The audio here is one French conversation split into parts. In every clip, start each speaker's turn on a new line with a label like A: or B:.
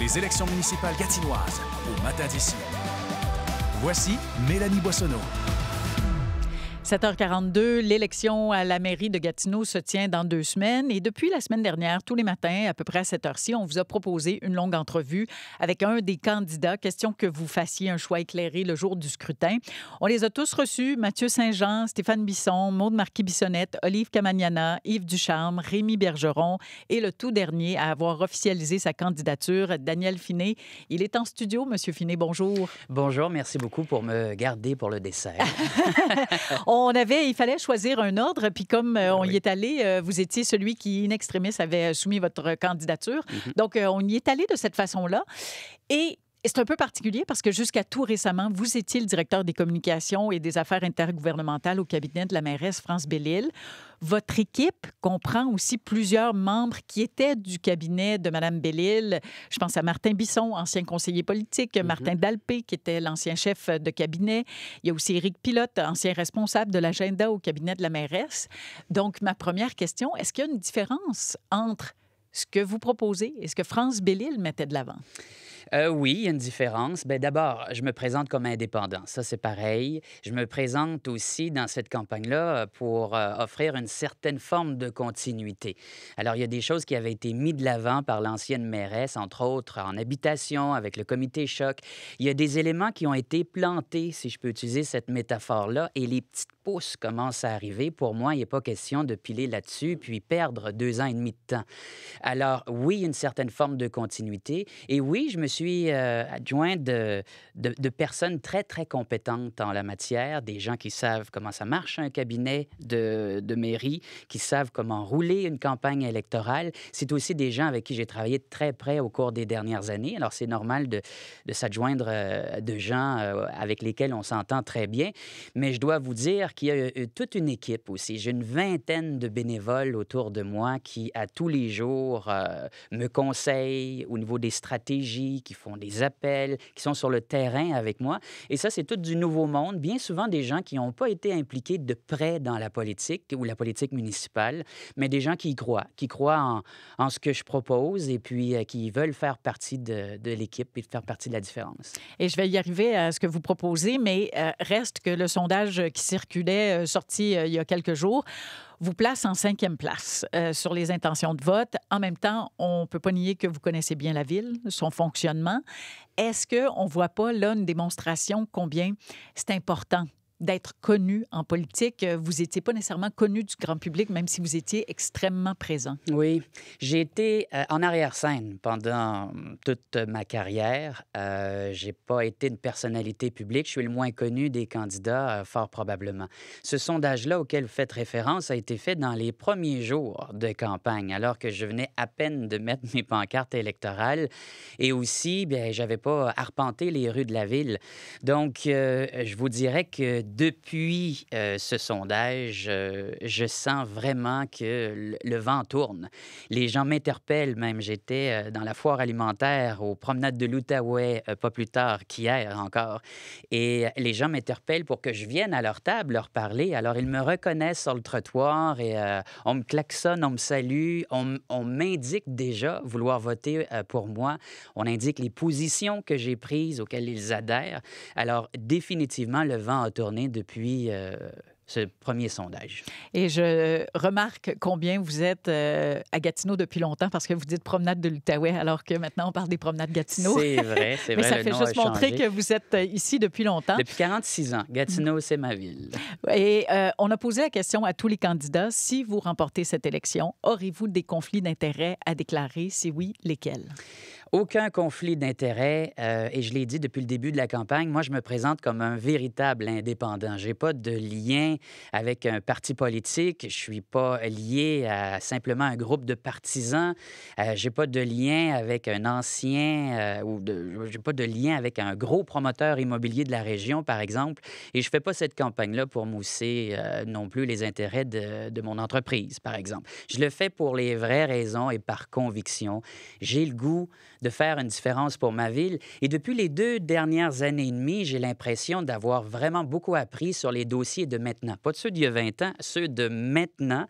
A: les élections municipales gatinoises au matin d'ici. Voici Mélanie Boissonneau. 7h42, l'élection à la mairie de Gatineau se tient dans deux semaines et depuis la semaine dernière, tous les matins, à peu près à cette heure-ci, on vous a proposé une longue entrevue avec un des candidats, question que vous fassiez un choix éclairé le jour du scrutin. On les a tous reçus, Mathieu Saint-Jean, Stéphane Bisson, Maude Marquis-Bissonnette, Olive Camagnana, Yves Ducharme, Rémi Bergeron et le tout dernier à avoir officialisé sa candidature, Daniel Finet. Il est en studio. Monsieur
B: Finet, bonjour. Bonjour, merci beaucoup pour me garder pour le dessert.
A: on avait, il fallait choisir un ordre, puis comme euh, on ben y est allé, euh, vous étiez celui qui, in extremis, avait soumis votre candidature. Mhm. Donc, euh, on y est allé de cette façon-là. Et c'est un peu particulier parce que jusqu'à tout récemment, vous étiez le directeur des communications et des affaires intergouvernementales au cabinet de la mairesse France Bellil. Votre équipe comprend aussi plusieurs membres qui étaient du cabinet de Mme Bellil. Je pense à Martin Bisson, ancien conseiller politique, mhm. Martin Dalpé, qui était l'ancien chef de cabinet. Il y a aussi Éric Pilote, ancien responsable de l'agenda au cabinet de la mairesse. Donc, ma première question, est-ce qu'il y a une différence entre ce que vous proposez et ce que France Bellil mettait de l'avant?
B: Euh, oui, il y a une différence. Ben, D'abord, je me présente comme indépendant. Ça, c'est pareil. Je me présente aussi dans cette campagne-là euh, pour euh, offrir une certaine forme de continuité. Alors, il y a des choses qui avaient été mises de l'avant par l'ancienne mairesse, entre autres en habitation, avec le comité choc. Il y a des éléments qui ont été plantés, si je peux utiliser cette métaphore-là, et les petites pousses commencent à arriver. Pour moi, il n'est pas question de piler là-dessus, puis perdre deux ans et demi de temps. Alors, oui, une certaine forme de continuité. Et oui, je me suis suis euh, adjoint de, personnes très, très compétentes en la matière, des gens qui savent comment ça marche un cabinet de, mairie, qui savent comment rouler une campagne électorale. C'est aussi des gens avec qui j'ai travaillé de très près au cours des dernières années. Alors, c'est normal de, s'adjoindre euh, de gens euh, avec lesquels on s'entend très bien. Mais je dois vous dire qu'il y a toute une équipe aussi. J'ai une vingtaine de bénévoles autour de moi qui, à tous les jours, me conseillent au niveau des stratégies, qui font des appels, qui sont sur le terrain avec moi. Et ça, c'est tout du nouveau monde. Bien souvent, des gens qui n'ont pas été impliqués de près dans la politique ou la politique municipale, mais des gens qui y croient, qui croient en, ce que je propose et puis euh, qui veulent faire partie de, l'équipe et faire partie de la différence. Et je
A: vais y arriver à ce que vous proposez, mais euh, reste que le sondage qui circulait, euh, sorti il y a quelques jours, vous place en cinquième place euh, sur les intentions de vote. En même temps, on ne peut pas nier que vous connaissez bien la ville, son fonctionnement. Est-ce qu'on ne voit pas là une démonstration combien c'est important d'être connu en politique. Euh, vous n'étiez pas nécessairement connu du grand public, même si vous étiez extrêmement présent. Oui,
B: j'ai été euh, en arrière-scène pendant hum, toute ma carrière. Je euh, j'ai pas été une personnalité publique. Je suis le moins connu des candidats, fort probablement. Ce sondage-là auquel vous faites référence a été fait dans les premiers jours de campagne, alors que je venais à peine de mettre mes pancartes électorales et aussi, bien, j'avais pas arpenté les rues de la ville. Donc, je vous dirais que depuis euh, ce sondage, euh, je sens vraiment que le vent tourne. Les gens m'interpellent même. J'étais euh, dans la foire alimentaire aux promenades de l'Outaouais pas plus tard qu'hier encore. Et les gens m'interpellent pour que je vienne à leur table leur parler. Alors ils me reconnaissent sur le trottoir et on me klaxonne, on me salue, on, on m'indique déjà vouloir voter pour moi. On indique les positions que j'ai prises, auxquelles ils adhèrent. Alors définitivement, le vent a tourné depuis euh, ce premier sondage. Et je remarque combien vous êtes euh,
A: à Gatineau depuis longtemps parce que vous dites promenade de l'Outaouais alors que maintenant on parle des promenades Gatineau. C'est vrai, c'est vrai. Mais ça fait juste montrer que vous êtes euh, ici depuis longtemps. Depuis
B: 46 ans. Gatineau, c'est ma ville.
A: Et on a posé la question à tous les candidats si vous remportez cette élection, aurez-vous des conflits d'intérêts à déclarer Si oui, lesquels
B: aucun conflit d'intérêt, euh, et je l'ai dit depuis le début de la campagne, moi je me présente comme un véritable indépendant. J'ai pas de lien avec un parti politique, je suis pas lié à simplement un groupe de partisans, Je euh, j'ai pas de lien avec un ancien euh, ou ou j'ai pas de lien avec un gros promoteur immobilier de la région par exemple, et je fais pas cette campagne là pour mousser non plus les intérêts de, de mon entreprise par exemple. Je le fais pour les vraies raisons et par conviction. J'ai le goût de faire une différence pour ma ville. Et depuis les deux dernières années et demie, j'ai l'impression d'avoir vraiment beaucoup appris sur les dossiers de maintenant. Pas de ceux d'il y a 20 ans, ceux de maintenant.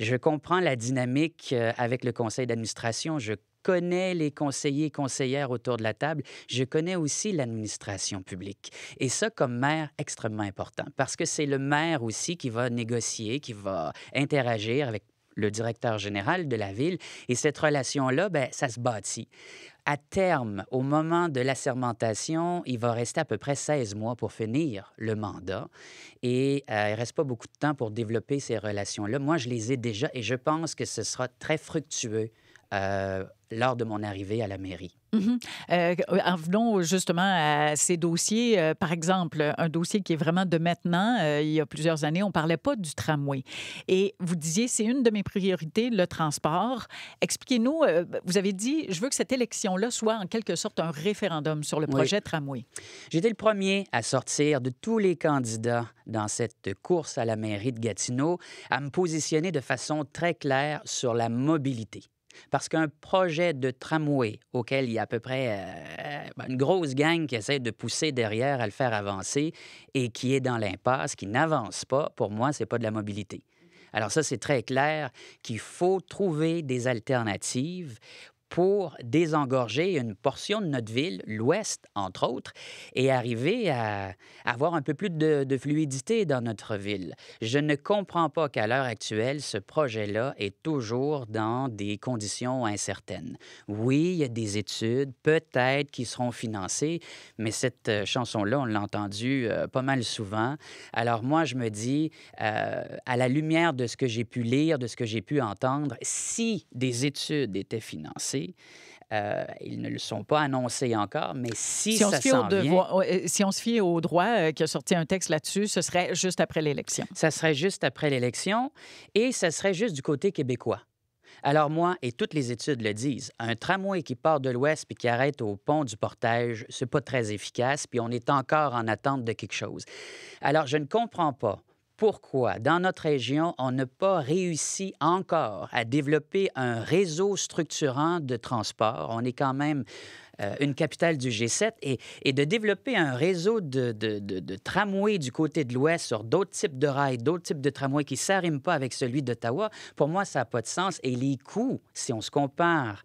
B: Je comprends la dynamique euh, avec le conseil d'administration. Je connais les conseillers et conseillères autour de la table, je connais aussi l'administration publique. Et ça, comme maire, extrêmement important, parce que c'est le maire aussi qui va négocier, qui va interagir avec le directeur général de la ville. Et cette relation-là, ben, ça se bâtit. À terme, au moment de la sermentation, il va rester à peu près 16 mois pour finir le mandat. Et euh, il ne reste pas beaucoup de temps pour développer ces relations-là. Moi, je les ai déjà et je pense que ce sera très fructueux euh, lors de mon arrivée à la mairie.
A: Mhm. Euh, euh, en venant justement à ces dossiers. Euh, par exemple, un dossier qui est vraiment de maintenant, il y a plusieurs années, on ne parlait pas du tramway. Et vous disiez, c'est une de mes priorités, le transport. Expliquez-nous, vous avez dit, je veux que cette élection-là soit en quelque sorte un référendum sur le projet tramway.
B: J'étais le premier à sortir de tous les candidats dans cette course à la mairie de Gatineau, à me positionner de façon très claire sur la mobilité. Parce qu'un projet de tramway auquel il y a à peu près euh, une grosse gang qui essaie de pousser derrière à le faire avancer et qui est dans l'impasse, qui n'avance pas, pour moi, ce n'est pas de la mobilité. Alors ça, c'est très clair qu'il faut trouver des alternatives pour désengorger une portion de notre ville, l'ouest entre autres, et arriver à avoir un peu plus de, fluidité dans notre ville. Je ne comprends pas qu'à l'heure actuelle, ce projet-là est toujours dans des conditions incertaines. Oui, il y a des études, peut-être, qui seront financées, mais cette euh, chanson-là, on l'a entendue euh, pas mal souvent. Alors moi, je me dis, euh, à la lumière de ce que j'ai pu lire, de ce que j'ai pu entendre, si des études étaient financées, euh, ils ne le sont pas annoncés encore, mais si, on ça s'en vient...
A: Euh, si on se fie au droit euh, qui a sorti un texte là-dessus, ce serait juste après l'élection. Ça serait
B: juste après l'élection et ça serait juste du côté québécois. Alors moi, et toutes les études le disent, un tramway qui part de l'ouest puis qui arrête au pont du Portage, c'est pas très efficace, puis on est encore en attente de quelque chose. Alors je ne comprends pas pourquoi dans notre région, on n'a pas réussi encore à développer un réseau structurant de transport. On est quand même euh, une capitale du G7, et, de développer un réseau de, tramways du côté de l'Ouest sur d'autres types de rails, d'autres types de tramways qui ne s'arriment pas avec celui d'Ottawa, pour moi, ça n'a pas de sens. Et les coûts, si on se compare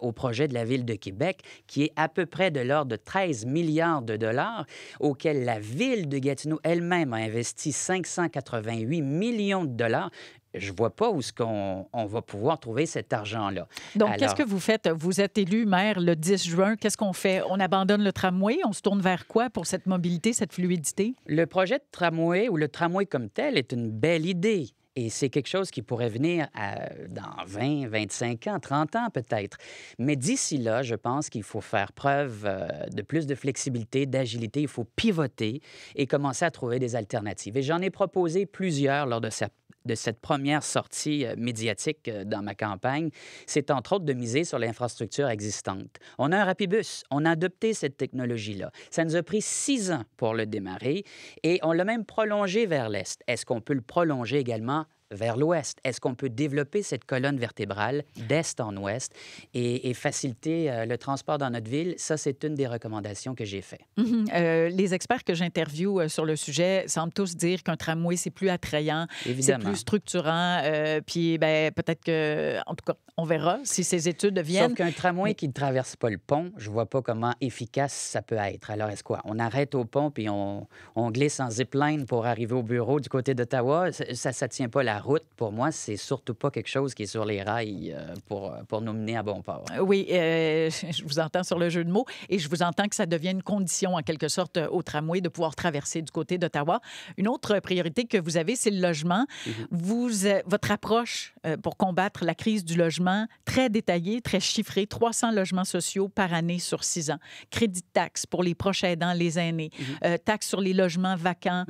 B: au projet de la Ville de Québec, qui est à peu près de l'ordre de 13 milliards de dollars, auquel la Ville de Gatineau elle-même a investi 588 millions de dollars, je vois pas où ce qu'on on va pouvoir trouver cet argent-là. Donc, qu'est-ce que vous
A: faites? Vous êtes élu maire le 10 juin. Qu'est-ce qu'on fait? On abandonne le tramway? On se tourne vers quoi pour cette mobilité, cette fluidité?
B: Le projet de tramway ou le tramway comme tel est une belle idée. Et c'est quelque chose qui pourrait venir euh, dans 20, 25 ans, 30 ans peut-être. Mais d'ici là, je pense qu'il faut faire preuve euh, de plus de flexibilité, d'agilité. Il faut pivoter et commencer à trouver des alternatives. Et j'en ai proposé plusieurs lors de cette de cette première sortie euh, médiatique euh, dans ma campagne, c'est entre autres de miser sur l'infrastructure existante. On a un rapibus, on a adopté cette technologie-là. Ça nous a pris six ans pour le démarrer et on l'a même prolongé vers l'Est. Est-ce qu'on peut le prolonger également vers l'ouest? Est-ce qu'on peut développer cette colonne vertébrale d'est en ouest et, faciliter euh, le transport dans notre ville? Ça, c'est une des recommandations que j'ai faites.
A: Mm-hmm. Euh, les experts que j'interviewe euh, sur le sujet semblent tous dire qu'un tramway, c'est plus attrayant, c'est plus structurant. puis ben, peut-être que, en tout cas, on verra si ces études
B: viennent. Sauf qu'un tramway qui ne traverse pas le pont, je vois pas comment efficace ça peut être. Alors, est-ce quoi? On arrête au pont puis on, glisse en zipline pour arriver au bureau du côté d'Ottawa? Ça ne tient pas la route, pour moi, c'est surtout pas quelque chose qui est sur les rails euh, pour, euh, pour nous mener à bon port. Euh,
A: oui, je vous entends sur le jeu de mots et je vous entends que ça devient une condition, en quelque sorte, au tramway de pouvoir traverser du côté d'Ottawa. Une autre priorité que vous avez, c'est le logement. Mhm. vous, votre approche pour combattre la crise du logement, très détaillée, très chiffrée, 300 logements sociaux par année sur six ans. Crédit de taxe pour les proches aidants, les aînés. Mhm. taxe sur les logements vacants.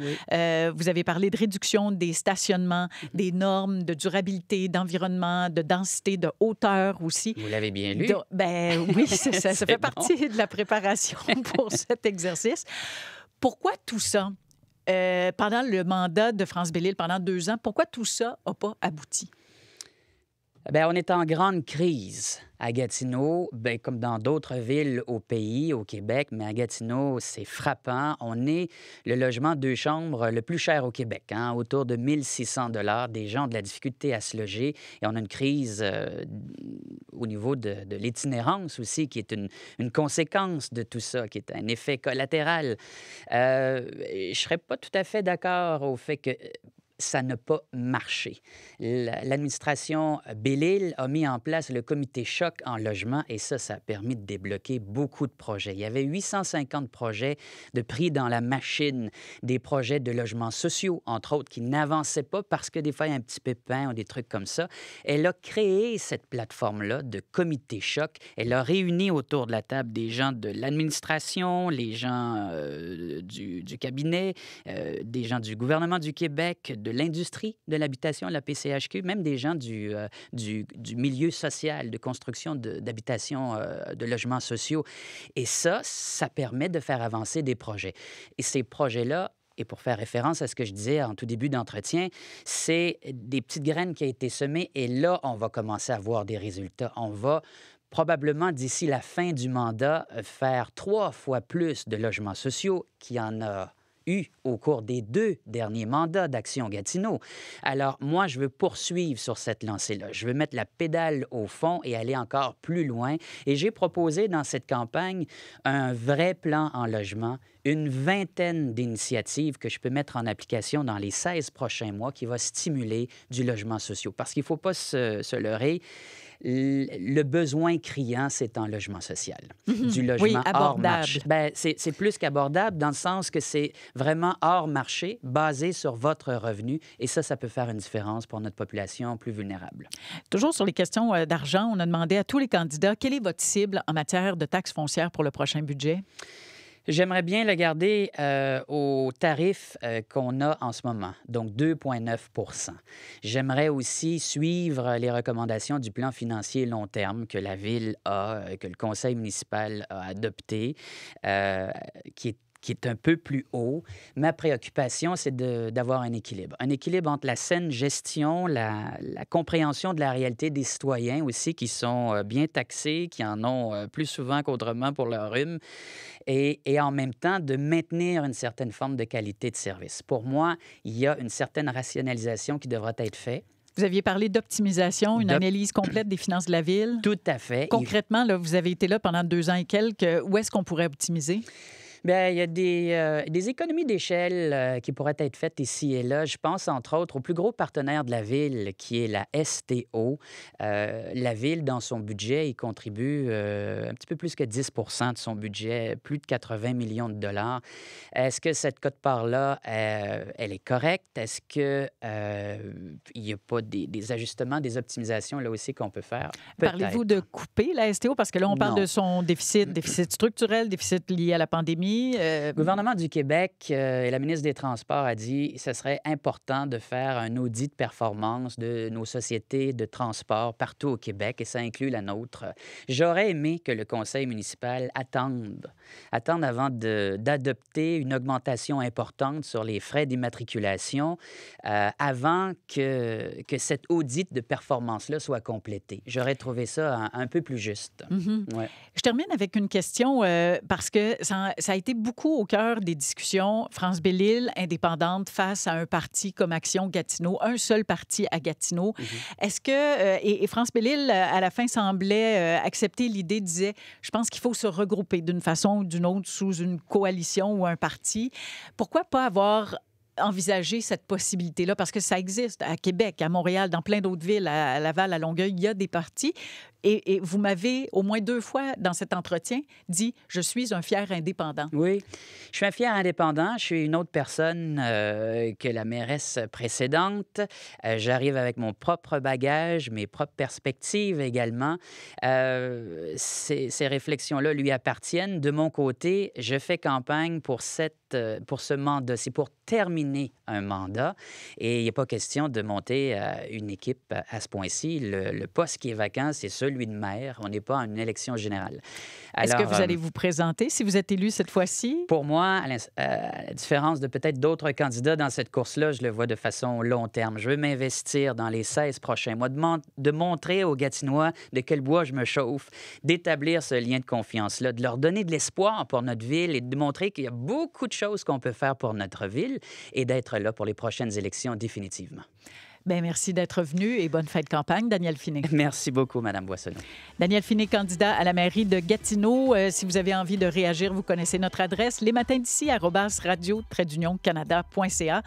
A: vous avez parlé de réduction des stationnements, mhm des normes de durabilité, d'environnement, de densité, de hauteur aussi. Vous l'avez bien lu. ben oui, ça, fait partie de la préparation pour cet exercice. Pourquoi tout ça? Euh, pendant le mandat de France Bellil, pendant deux ans, pourquoi tout ça n'a pas abouti?
B: Eh bien, on est en grande crise à Gatineau, ben, comme dans d'autres villes au pays, au Québec, mais à Gatineau, c'est frappant. On est le logement de deux chambres le plus cher au Québec, hein, autour de 1600 dollars. Des gens ont de la difficulté à se loger et on a une crise euh, au niveau de, l'itinérance aussi, qui est une, conséquence de tout ça, qui est un effet collatéral. Euh, je ne serais pas tout à fait d'accord au fait que ça n'a pas marché. L'administration Bellil a mis en place le comité choc en logement et ça, ça a permis de débloquer beaucoup de projets. Il y avait 850 projets de prix dans la machine, des projets de logements sociaux, entre autres, qui n'avançaient pas parce que des fois, il y a un petit pépin ou des trucs comme ça. Elle a créé cette plateforme-là de comité choc. Elle a réuni autour de la table des gens de l'administration, les gens euh, du, cabinet, euh, des gens du gouvernement du Québec, de l'industrie de l'habitation, la PCHQ, même des gens euh, du, du, milieu social, de construction d'habitations, de, euh, de, logements sociaux. Et ça, ça permet de faire avancer des projets. Et ces projets-là, et pour faire référence à ce que je disais en tout début d'entretien, c'est des petites graines qui ont été semées et là, on va commencer à voir des résultats. On va probablement d'ici la fin du mandat euh, faire trois fois plus de logements sociaux qu'il y en a eu au cours des deux derniers mandats d'Action Gatineau. Alors, moi, je veux poursuivre sur cette lancée-là. Je veux mettre la pédale au fond et aller encore plus loin. Et j'ai proposé dans cette campagne un vrai plan en logement, une vingtaine d'initiatives que je peux mettre en application dans les 16 prochains mois qui va stimuler du logement social. Parce qu'il ne faut pas se, se leurrer le besoin criant, c'est en logement social, mhm. du logement abordable. Ben, c'est plus qu'abordable dans le sens que c'est vraiment hors marché, basé sur votre revenu. Et ça, ça peut faire une différence pour notre population plus vulnérable. Toujours sur les questions euh, d'argent, on a demandé
A: à tous les candidats quelle est votre cible en matière de taxes foncières pour le prochain budget? J'aimerais
B: bien le garder euh, au tarif euh, qu'on a en ce moment, donc 2,9 J'aimerais aussi suivre les recommandations du plan financier long terme que la Ville a, euh, que le conseil municipal a adopté, qui est qui est un peu plus haut. Ma préoccupation, c'est d'avoir un équilibre. Un équilibre entre la saine gestion, la, la, compréhension de la réalité des citoyens aussi, qui sont euh, bien taxés, qui en ont euh, plus souvent qu'autrement pour leur rhume, et, et, en même temps de maintenir une certaine forme de qualité de service. Pour moi, il y a une certaine rationalisation qui devra être faite.
A: Vous aviez parlé d'optimisation, une analyse complète des finances de la ville. Tout à fait. Concrètement, là, vous avez été là pendant deux ans et quelques. Où est-ce qu'on pourrait optimiser?
B: Bien, il y a des, euh, économies d'échelle euh, qui pourraient être faites ici et là. Je pense entre autres au plus gros partenaire de la ville, qui est la STO. Euh, la ville, dans son budget, y contribue un petit peu plus que 10 de son budget, plus de 80 millions de dollars. Est-ce que cette cote-part-là, elle est correcte? Est-ce qu'il n'y a pas des, ajustements, des optimisations là aussi qu'on peut faire? Parlez-vous
A: de couper la STO? Parce que là, on parle de son déficit, déficit structurel, déficit lié à la pandémie le
B: euh, mm-hmm. gouvernement du Québec euh, et la ministre des Transports a dit que ce serait important de faire un audit de performance de nos sociétés de transport partout au Québec, et ça inclut la nôtre. J'aurais aimé que le conseil municipal attende, attende avant d'adopter une augmentation importante sur les frais d'immatriculation, euh, avant que, que cet audit de performance-là soit complété. J'aurais trouvé ça un, peu plus juste. Mm-hmm.
A: Je termine avec une question parce que ça, ça a été beaucoup au cœur des discussions. France Bellil, indépendante, face à un parti comme Action Gatineau, un seul parti à Gatineau. Mhm. Est-ce que, euh, et, France Bellil, à la fin, semblait euh, accepter l'idée, disait, je pense qu'il faut se regrouper d'une façon ou d'une autre sous une coalition ou un parti. Pourquoi pas avoir envisager cette possibilité-là? Parce que ça existe à Québec, à Montréal, dans plein d'autres villes, à Laval, à Longueuil, il y a des partis. Et,
B: vous m'avez au moins deux fois dans cet entretien dit Je suis un fier indépendant. Oui, je suis un fier indépendant. Je suis une autre personne euh, que la mairesse précédente. Euh, j'arrive avec mon propre bagage, mes propres perspectives également. Euh, ces réflexions-là lui appartiennent. De mon côté, je fais campagne pour cette euh, pour ce mandat. C'est pour terminer un mandat. Et il a pas question de monter euh, une équipe à ce point-ci. Le, poste qui est vacant, c'est celui de maire. On n'est pas en une élection générale. Est-ce que vous euh, allez vous présenter si vous êtes élu cette fois-ci? Pour moi, à la, différence de peut-être d'autres candidats dans cette course-là, je le vois de façon long terme. Je veux m'investir dans les 16 prochains mois, de, de montrer aux Gatinois de quel bois je me chauffe, d'établir ce lien de confiance-là, de leur donner de l'espoir pour notre ville et de montrer qu'il y a beaucoup de chose qu'on peut faire pour notre ville et d'être là pour les prochaines élections définitivement. Bien, merci d'être venu et bonne fête campagne, Daniel Finet. Merci beaucoup, Madame Boissonneau.
A: Daniel Finet, candidat à la mairie de Gatineau. Euh, si vous avez envie de réagir, vous connaissez notre adresse, lesmatinsdici, radio canadaca